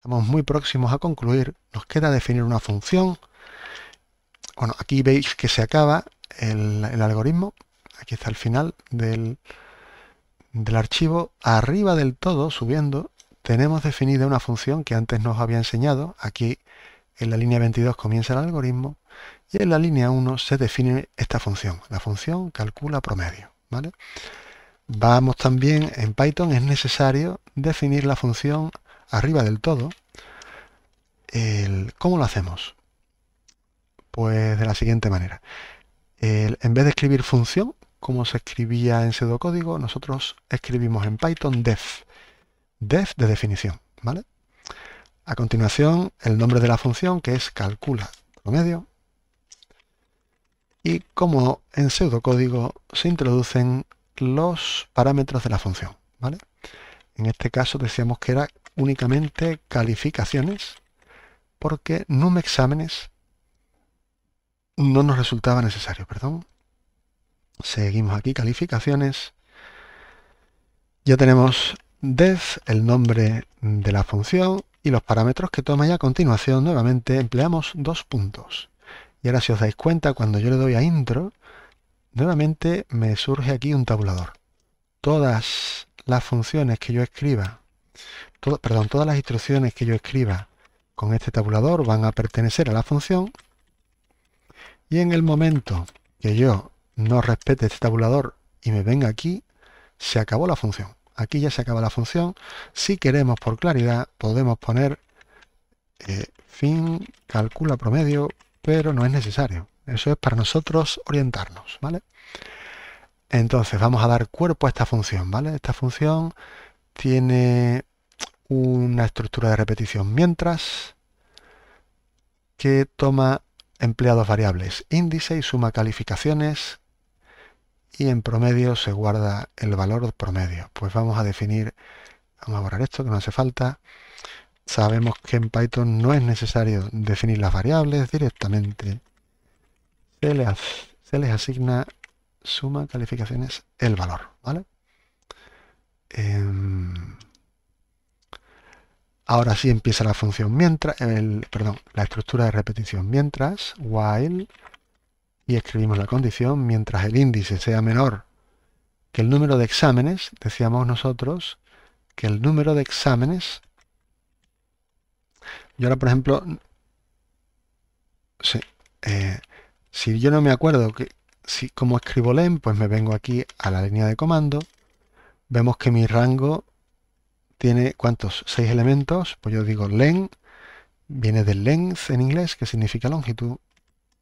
Estamos muy próximos a concluir. Nos queda definir una función. Bueno, aquí veis que se acaba el, algoritmo. Aquí está el final del, archivo. Arriba del todo, subiendo, tenemos definida una función que antes nos había enseñado. Aquí en la línea 22 comienza el algoritmo y en la línea 1 se define esta función, la función calcula promedio. ¿vale? Vamos también, en Python es necesario definir la función arriba del todo, ¿cómo lo hacemos? Pues de la siguiente manera. en vez de escribir función, como se escribía en pseudocódigo, nosotros escribimos en Python def. Def de definición, ¿vale? A continuación, el nombre de la función que es calcula promedio. Y como en pseudocódigo se introducen los parámetros de la función, ¿vale? En este caso decíamos que era únicamente calificaciones porque exámenes no nos resultaba necesario, perdón. Seguimos aquí, calificaciones. Ya tenemos def, el nombre de la función y los parámetros que toma ya a continuación nuevamente empleamos dos puntos. Y ahora si os dais cuenta, cuando yo le doy a intro, nuevamente me surge aquí un tabulador. Todas las funciones que yo escriba perdón, todas las instrucciones que yo escriba con este tabulador van a pertenecer a la función y en el momento que yo no respete este tabulador y me venga aquí, se acabó la función. Aquí ya se acaba la función. Si queremos por claridad, podemos poner eh, fin, calcula promedio, pero no es necesario. Eso es para nosotros orientarnos, ¿vale? Entonces vamos a dar cuerpo a esta función, ¿vale? Esta función tiene una estructura de repetición mientras que toma empleados variables índice y suma calificaciones y en promedio se guarda el valor promedio. Pues vamos a definir, vamos a borrar esto que no hace falta. Sabemos que en Python no es necesario definir las variables directamente. Se les, se asigna suma calificaciones el valor, ¿vale? Em, ahora sí empieza la función mientras, perdón, la estructura de repetición mientras, while, y escribimos la condición, mientras el índice sea menor que el número de exámenes, decíamos nosotros que el número de exámenes, yo ahora por ejemplo, eh, si yo no me acuerdo que si como escribo len, pues me vengo aquí a la línea de comando vemos que mi rango tiene, ¿cuántos? Seis elementos. Pues yo digo len, viene del length en inglés, que significa longitud.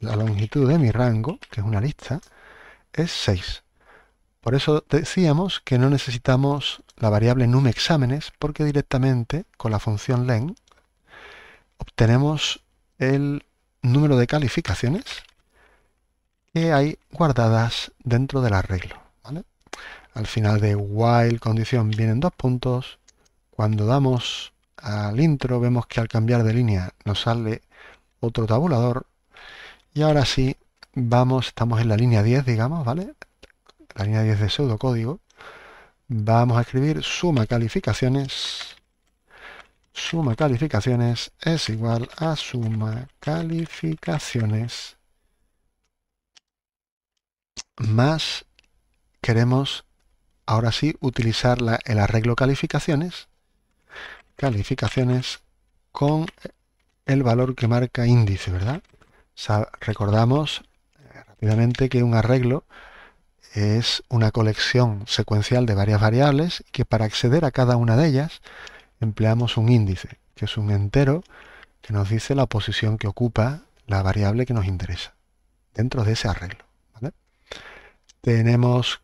La longitud de mi rango, que es una lista, es 6. Por eso decíamos que no necesitamos la variable numExámenes, porque directamente con la función len obtenemos el número de calificaciones que hay guardadas dentro del arreglo. Al final de while condición vienen dos puntos. Cuando damos al intro vemos que al cambiar de línea nos sale otro tabulador. Y ahora sí, vamos, estamos en la línea 10, digamos, ¿vale? La línea 10 de pseudocódigo. Vamos a escribir suma calificaciones. Suma calificaciones es igual a suma calificaciones más queremos ahora sí utilizar el arreglo calificaciones, calificaciones con el valor que marca índice, ¿verdad? recordamos eh, rápidamente que un arreglo es una colección secuencial de varias variables y que para acceder a cada una de ellas empleamos un índice, que es un entero que nos dice la posición que ocupa la variable que nos interesa dentro de ese arreglo. Tenemos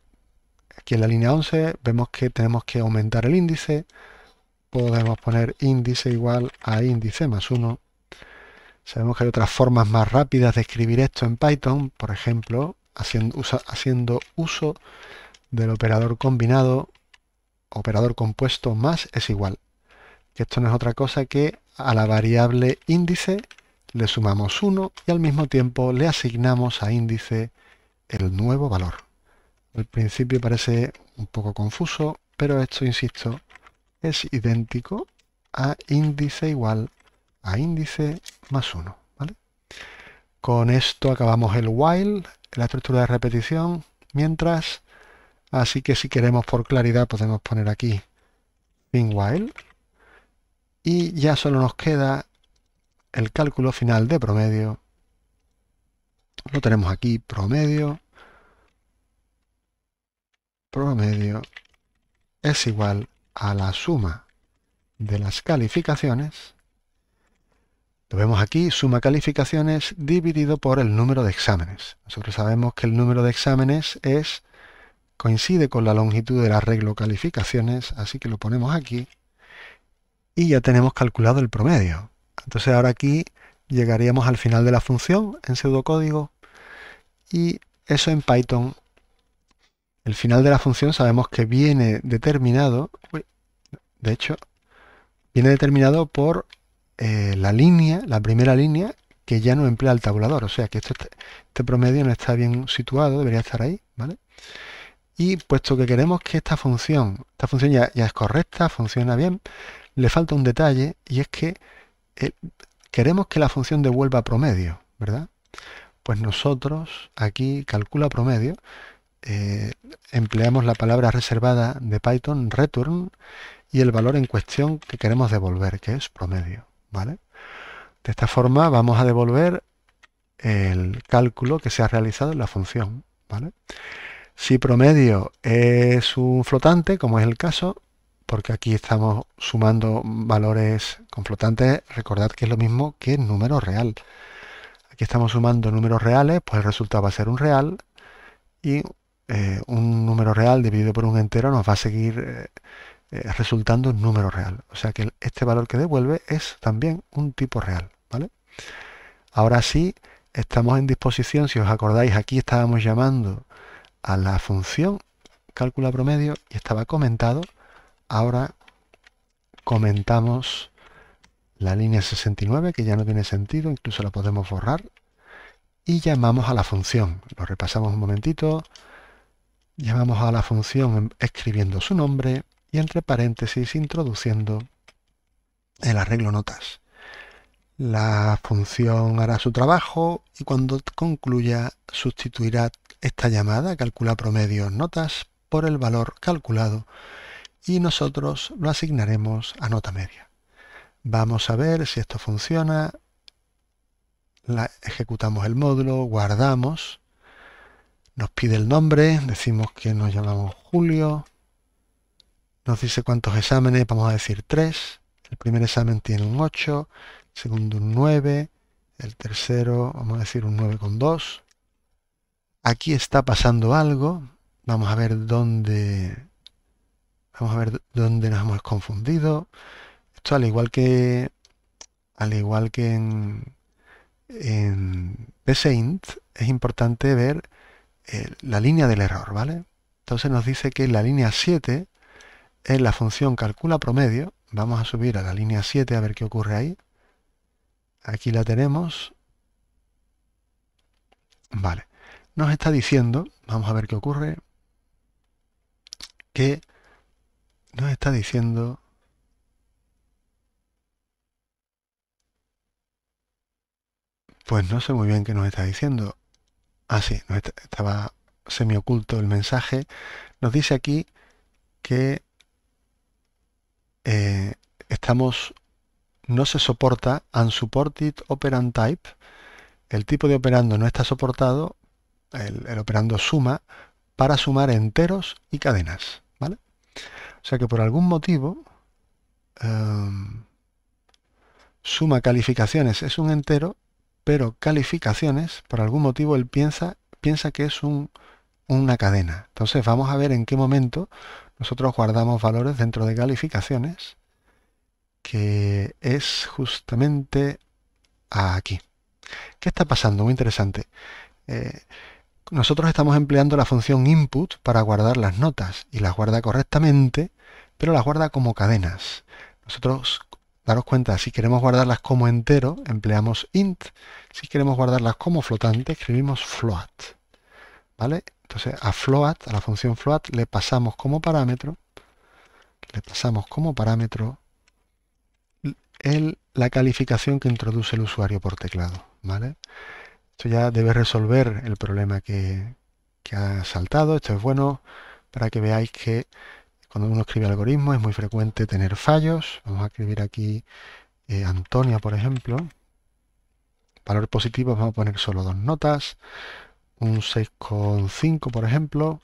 Aquí en la línea 11 vemos que tenemos que aumentar el índice. Podemos poner índice igual a índice más 1. Sabemos que hay otras formas más rápidas de escribir esto en Python, por ejemplo, haciendo, haciendo uso del operador combinado, operador compuesto más es igual. Que esto no es otra cosa que a la variable índice le sumamos 1 y al mismo tiempo le asignamos a índice el nuevo valor. Al principio parece un poco confuso, pero esto, insisto, es idéntico a índice igual a índice más 1. Con esto acabamos el while, la estructura de repetición, mientras, así que si queremos por claridad podemos poner aquí fin while y ya solo nos queda el cálculo final de promedio. Lo tenemos aquí, promedio, promedio es igual a la suma de las calificaciones. Lo vemos aquí, suma calificaciones dividido por el número de exámenes. Nosotros sabemos que el número de exámenes es coincide con la longitud del arreglo calificaciones, así que lo ponemos aquí y ya tenemos calculado el promedio. Entonces ahora aquí llegaríamos al final de la función en pseudocódigo y eso en Python el final de la función sabemos que viene determinado, de hecho, viene determinado por eh, la línea, la primera línea que ya no emplea el tabulador. O sea que este, promedio no está bien situado, debería estar ahí, ¿vale? Y puesto que queremos que esta función, esta función ya, es correcta, funciona bien, le falta un detalle y es que eh, queremos que la función devuelva promedio, ¿verdad? Pues nosotros aquí calcula promedio eh, empleamos la palabra reservada de Python, return, y el valor en cuestión que queremos devolver, que es promedio. ¿vale? De esta forma vamos a devolver el cálculo que se ha realizado en la función. Si promedio es un flotante, como es el caso, porque aquí estamos sumando valores con flotantes, recordad que es lo mismo que número real. Aquí estamos sumando números reales, pues el resultado va a ser un real y eh, un número real dividido por un entero nos va a seguir eh, eh, resultando un número real. O sea que este valor que devuelve es también un tipo real. ¿vale? Ahora sí, estamos en disposición, si os acordáis, aquí estábamos llamando a la función cálculo promedio y estaba comentado. Ahora comentamos la línea 69, que ya no tiene sentido, incluso la podemos borrar, y llamamos a la función. Lo repasamos un momentito llamamos a la función escribiendo su nombre y entre paréntesis introduciendo el arreglo notas. La función hará su trabajo y cuando concluya sustituirá esta llamada calcula promedio notas por el valor calculado y nosotros lo asignaremos a nota media. Vamos a ver si esto funciona. ejecutamos el módulo, guardamos nos pide el nombre, decimos que nos llamamos Julio. Nos dice cuántos exámenes, vamos a decir tres. El primer examen tiene un 8, el segundo un 9, el tercero, vamos a decir un con 9,2. Aquí está pasando algo. Vamos a ver dónde. Vamos a ver dónde nos hemos confundido. Esto al igual que. Al igual que en, en es importante ver eh, la línea del error, ¿vale? Entonces nos dice que la línea 7 es la función calcula promedio. Vamos a subir a la línea 7 a ver qué ocurre ahí. Aquí la tenemos. Vale. Nos está diciendo, vamos a ver qué ocurre, que nos está diciendo... Pues no sé muy bien qué nos está diciendo. Ah, sí, estaba semioculto el mensaje. Nos dice aquí que eh, estamos, no se soporta, unsupported operand type. El tipo de operando no está soportado, el, operando suma, para sumar enteros y cadenas. ¿vale? O sea que por algún motivo, em, suma calificaciones es un entero pero calificaciones, por algún motivo él piensa, piensa que es un, una cadena. Entonces vamos a ver en qué momento nosotros guardamos valores dentro de calificaciones, que es justamente aquí. ¿Qué está pasando? Muy interesante. Eh, nosotros estamos empleando la función input para guardar las notas y las guarda correctamente, pero las guarda como cadenas. Nosotros Daros cuenta, si queremos guardarlas como entero, empleamos int. Si queremos guardarlas como flotante, escribimos float. ¿Vale? Entonces a float, a la función float, le pasamos como parámetro, le pasamos como parámetro el, la calificación que introduce el usuario por teclado. ¿Vale? Esto ya debe resolver el problema que, que ha saltado. Esto es bueno para que veáis que cuando uno escribe algoritmos es muy frecuente tener fallos. Vamos a escribir aquí Antonio, eh, Antonia, por ejemplo. Valor positivos vamos a poner solo dos notas. Un 6,5, por ejemplo,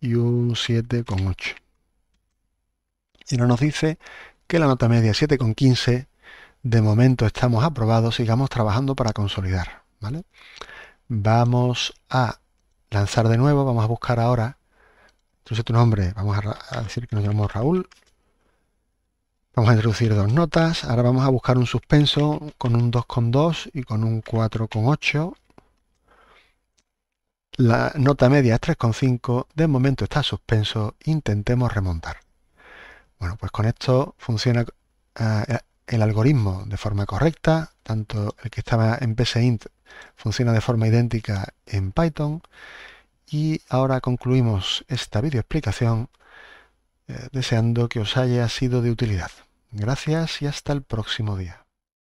y un 7,8. Y no nos dice que la nota media 7,15 de momento estamos aprobados, sigamos trabajando para consolidar. ¿vale? Vamos a lanzar de nuevo, vamos a buscar ahora introduce tu nombre. Vamos a, decir que nos llamamos Raúl. Vamos a introducir dos notas. Ahora vamos a buscar un suspenso con un 2,2 y con un 4,8. La nota media es 3,5. De momento está suspenso. Intentemos remontar. Bueno, pues con esto funciona eh, el algoritmo de forma correcta. Tanto el que estaba en PCInt funciona de forma idéntica en Python. Y ahora concluimos esta videoexplicación eh, deseando que os haya sido de utilidad. Gracias y hasta el próximo día.